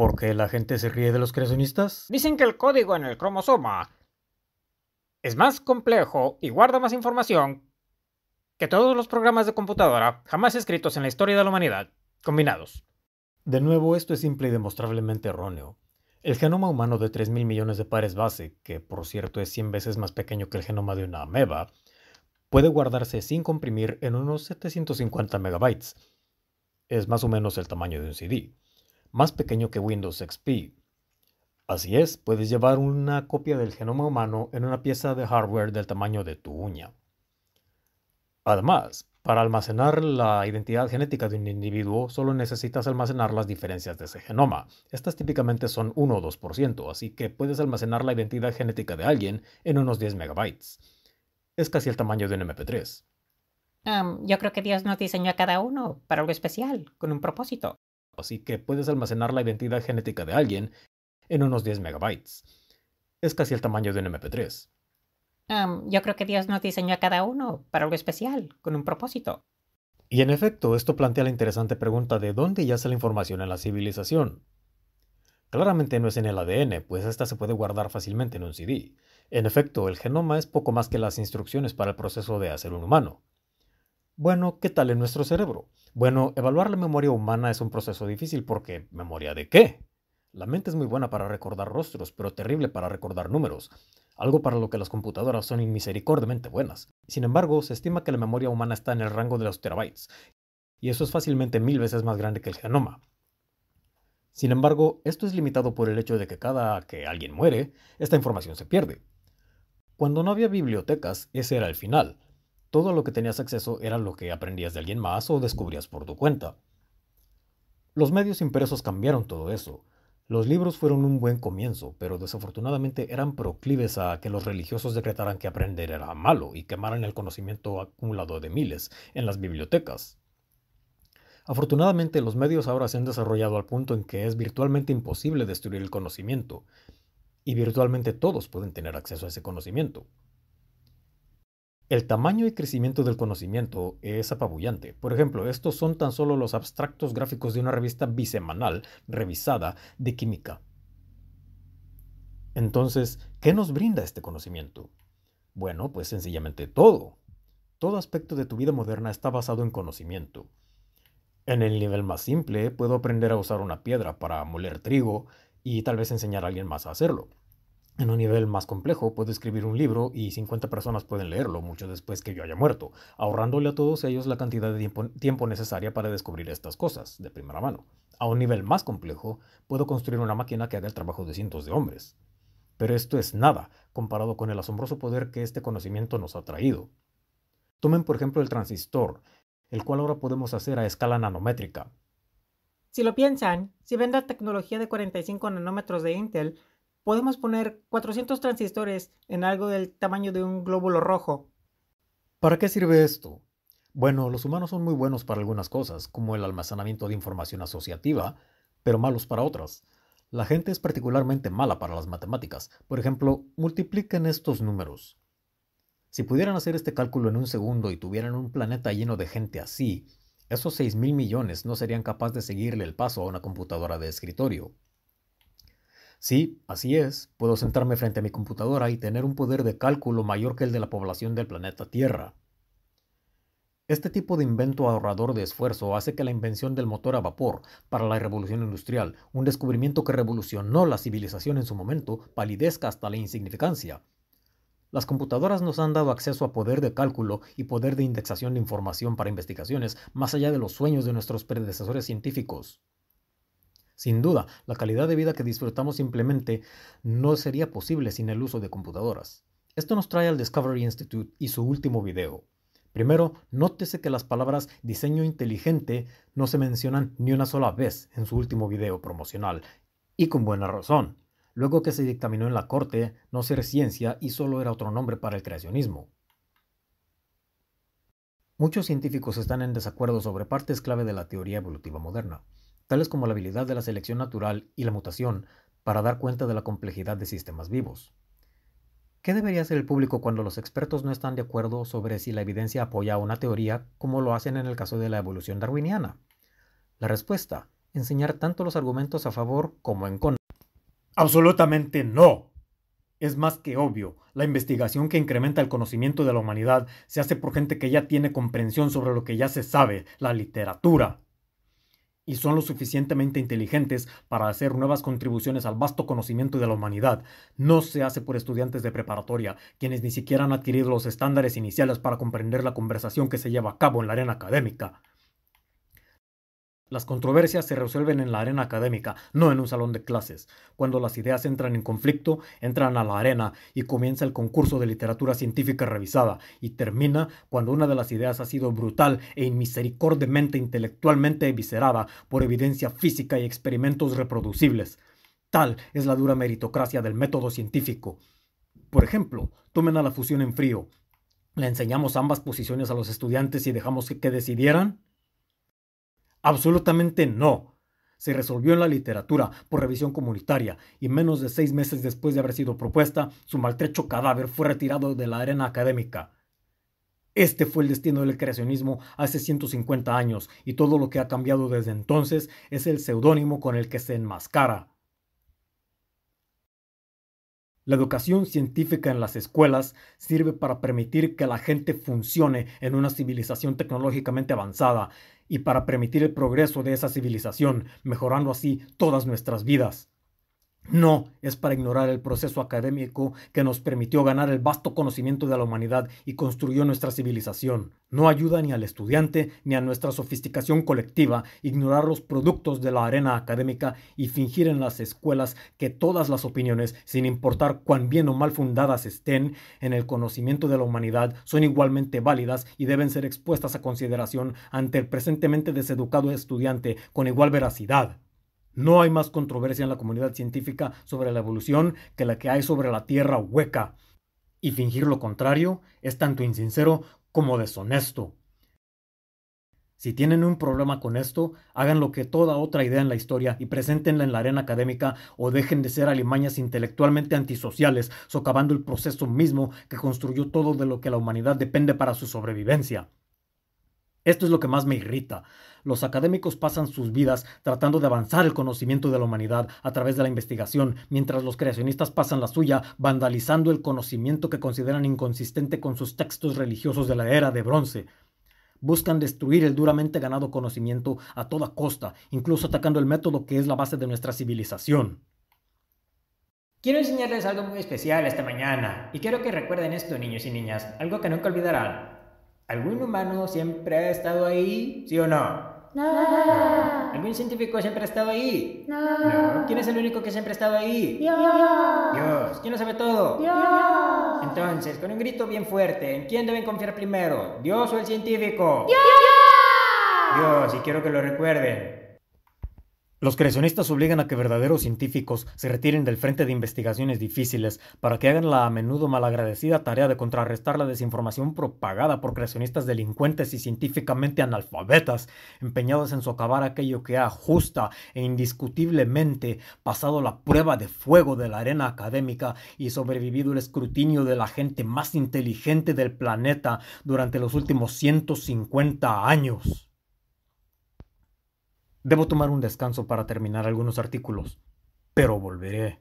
¿Por qué la gente se ríe de los creacionistas? Dicen que el código en el cromosoma es más complejo y guarda más información que todos los programas de computadora jamás escritos en la historia de la humanidad, combinados. De nuevo, esto es simple y demostrablemente erróneo. El genoma humano de 3.000 millones de pares base, que por cierto es 100 veces más pequeño que el genoma de una ameba, puede guardarse sin comprimir en unos 750 megabytes. Es más o menos el tamaño de un CD más pequeño que Windows XP. Así es, puedes llevar una copia del genoma humano en una pieza de hardware del tamaño de tu uña. Además, para almacenar la identidad genética de un individuo, solo necesitas almacenar las diferencias de ese genoma. Estas típicamente son 1 o 2%, así que puedes almacenar la identidad genética de alguien en unos 10 megabytes. Es casi el tamaño de un MP3. yo creo que Dios nos diseñó a cada uno para algo especial, con un propósito así que puedes almacenar la identidad genética de alguien en unos 10 megabytes. Es casi el tamaño de un MP3. yo creo que Dios nos diseñó a cada uno para algo especial, con un propósito. Y en efecto, esto plantea la interesante pregunta de dónde yace la información en la civilización. Claramente no es en el ADN, pues ésta se puede guardar fácilmente en un CD. En efecto, el genoma es poco más que las instrucciones para el proceso de hacer un humano. Bueno, ¿qué tal en nuestro cerebro? Bueno, evaluar la memoria humana es un proceso difícil porque ¿memoria de qué? La mente es muy buena para recordar rostros, pero terrible para recordar números, algo para lo que las computadoras son inmisericordiamente buenas. Sin embargo, se estima que la memoria humana está en el rango de los terabytes, y eso es fácilmente mil veces más grande que el genoma. Sin embargo, esto es limitado por el hecho de que cada que alguien muere, esta información se pierde. Cuando no había bibliotecas, ese era el final todo lo que tenías acceso era lo que aprendías de alguien más o descubrías por tu cuenta. Los medios impresos cambiaron todo eso. Los libros fueron un buen comienzo, pero desafortunadamente eran proclives a que los religiosos decretaran que aprender era malo y quemaran el conocimiento acumulado de miles en las bibliotecas. Afortunadamente los medios ahora se han desarrollado al punto en que es virtualmente imposible destruir el conocimiento, y virtualmente todos pueden tener acceso a ese conocimiento. El tamaño y crecimiento del conocimiento es apabullante. Por ejemplo, estos son tan solo los abstractos gráficos de una revista bisemanal revisada de química. Entonces, ¿qué nos brinda este conocimiento? Bueno, pues sencillamente todo. Todo aspecto de tu vida moderna está basado en conocimiento. En el nivel más simple, puedo aprender a usar una piedra para moler trigo y tal vez enseñar a alguien más a hacerlo. En un nivel más complejo, puedo escribir un libro y 50 personas pueden leerlo mucho después que yo haya muerto, ahorrándole a todos ellos la cantidad de tiempo, necesaria para descubrir estas cosas de primera mano. A un nivel más complejo, puedo construir una máquina que haga el trabajo de cientos de hombres. Pero esto es nada comparado con el asombroso poder que este conocimiento nos ha traído. Tomen por ejemplo el transistor, el cual ahora podemos hacer a escala nanométrica. Si lo piensan, si ven la tecnología de 45 nanómetros de Intel, podemos poner 400 transistores en algo del tamaño de un glóbulo rojo. ¿Para qué sirve esto? Bueno, los humanos son muy buenos para algunas cosas, como el almacenamiento de información asociativa, pero malos para otras. La gente es particularmente mala para las matemáticas. Por ejemplo, multipliquen estos números. Si pudieran hacer este cálculo en un segundo y tuvieran un planeta lleno de gente así, esos 6.000 mil millones no serían capaces de seguirle el paso a una computadora de escritorio. Sí, así es, puedo sentarme frente a mi computadora y tener un poder de cálculo mayor que el de la población del planeta Tierra. Este tipo de invento ahorrador de esfuerzo hace que la invención del motor a vapor para la revolución industrial, un descubrimiento que revolucionó la civilización en su momento, palidezca hasta la insignificancia. Las computadoras nos han dado acceso a poder de cálculo y poder de indexación de información para investigaciones más allá de los sueños de nuestros predecesores científicos. Sin duda, la calidad de vida que disfrutamos simplemente no sería posible sin el uso de computadoras. Esto nos trae al Discovery Institute y su último video. Primero, nótese que las palabras diseño inteligente no se mencionan ni una sola vez en su último video promocional, y con buena razón. Luego que se dictaminó en la corte, no ser ciencia y solo era otro nombre para el creacionismo. Muchos científicos están en desacuerdo sobre partes clave de la teoría evolutiva moderna tales como la habilidad de la selección natural y la mutación para dar cuenta de la complejidad de sistemas vivos. ¿Qué debería hacer el público cuando los expertos no están de acuerdo sobre si la evidencia apoya una teoría como lo hacen en el caso de la evolución darwiniana? La respuesta, enseñar tanto los argumentos a favor como en contra. Absolutamente no. Es más que obvio, la investigación que incrementa el conocimiento de la humanidad se hace por gente que ya tiene comprensión sobre lo que ya se sabe, la literatura, y son lo suficientemente inteligentes para hacer nuevas contribuciones al vasto conocimiento de la humanidad. No se hace por estudiantes de preparatoria, quienes ni siquiera han adquirido los estándares iniciales para comprender la conversación que se lleva a cabo en la arena académica. Las controversias se resuelven en la arena académica, no en un salón de clases. Cuando las ideas entran en conflicto, entran a la arena y comienza el concurso de literatura científica revisada y termina cuando una de las ideas ha sido brutal e inmisericordemente intelectualmente eviscerada por evidencia física y experimentos reproducibles. Tal es la dura meritocracia del método científico. Por ejemplo, tomen a la fusión en frío. Le enseñamos ambas posiciones a los estudiantes y dejamos que, que decidieran Absolutamente no. Se resolvió en la literatura por revisión comunitaria y menos de seis meses después de haber sido propuesta, su maltrecho cadáver fue retirado de la arena académica. Este fue el destino del creacionismo hace 150 años y todo lo que ha cambiado desde entonces es el seudónimo con el que se enmascara. La educación científica en las escuelas sirve para permitir que la gente funcione en una civilización tecnológicamente avanzada y para permitir el progreso de esa civilización, mejorando así todas nuestras vidas. No es para ignorar el proceso académico que nos permitió ganar el vasto conocimiento de la humanidad y construyó nuestra civilización. No ayuda ni al estudiante ni a nuestra sofisticación colectiva ignorar los productos de la arena académica y fingir en las escuelas que todas las opiniones, sin importar cuán bien o mal fundadas estén en el conocimiento de la humanidad, son igualmente válidas y deben ser expuestas a consideración ante el presentemente deseducado estudiante con igual veracidad. No hay más controversia en la comunidad científica sobre la evolución que la que hay sobre la Tierra hueca. Y fingir lo contrario es tanto insincero como deshonesto. Si tienen un problema con esto, hagan lo que toda otra idea en la historia y preséntenla en la arena académica o dejen de ser alimañas intelectualmente antisociales, socavando el proceso mismo que construyó todo de lo que la humanidad depende para su sobrevivencia. Esto es lo que más me irrita. Los académicos pasan sus vidas tratando de avanzar el conocimiento de la humanidad a través de la investigación, mientras los creacionistas pasan la suya vandalizando el conocimiento que consideran inconsistente con sus textos religiosos de la era de bronce. Buscan destruir el duramente ganado conocimiento a toda costa, incluso atacando el método que es la base de nuestra civilización. Quiero enseñarles algo muy especial esta mañana, y quiero que recuerden esto, niños y niñas, algo que nunca olvidarán. ¿Algún humano siempre ha estado ahí? ¿Sí o no? No. ¿Algún científico siempre ha estado ahí? No. ¿Quién es el único que siempre ha estado ahí? Dios. Dios. ¿Quién lo sabe todo? Dios. Entonces, con un grito bien fuerte, ¿en quién deben confiar primero? ¿Dios o el científico? Dios. Dios, y quiero que lo recuerden. Los creacionistas obligan a que verdaderos científicos se retiren del frente de investigaciones difíciles para que hagan la a menudo malagradecida tarea de contrarrestar la desinformación propagada por creacionistas delincuentes y científicamente analfabetas, empeñados en socavar aquello que ha justa e indiscutiblemente pasado la prueba de fuego de la arena académica y sobrevivido el escrutinio de la gente más inteligente del planeta durante los últimos 150 años. Debo tomar un descanso para terminar algunos artículos, pero volveré.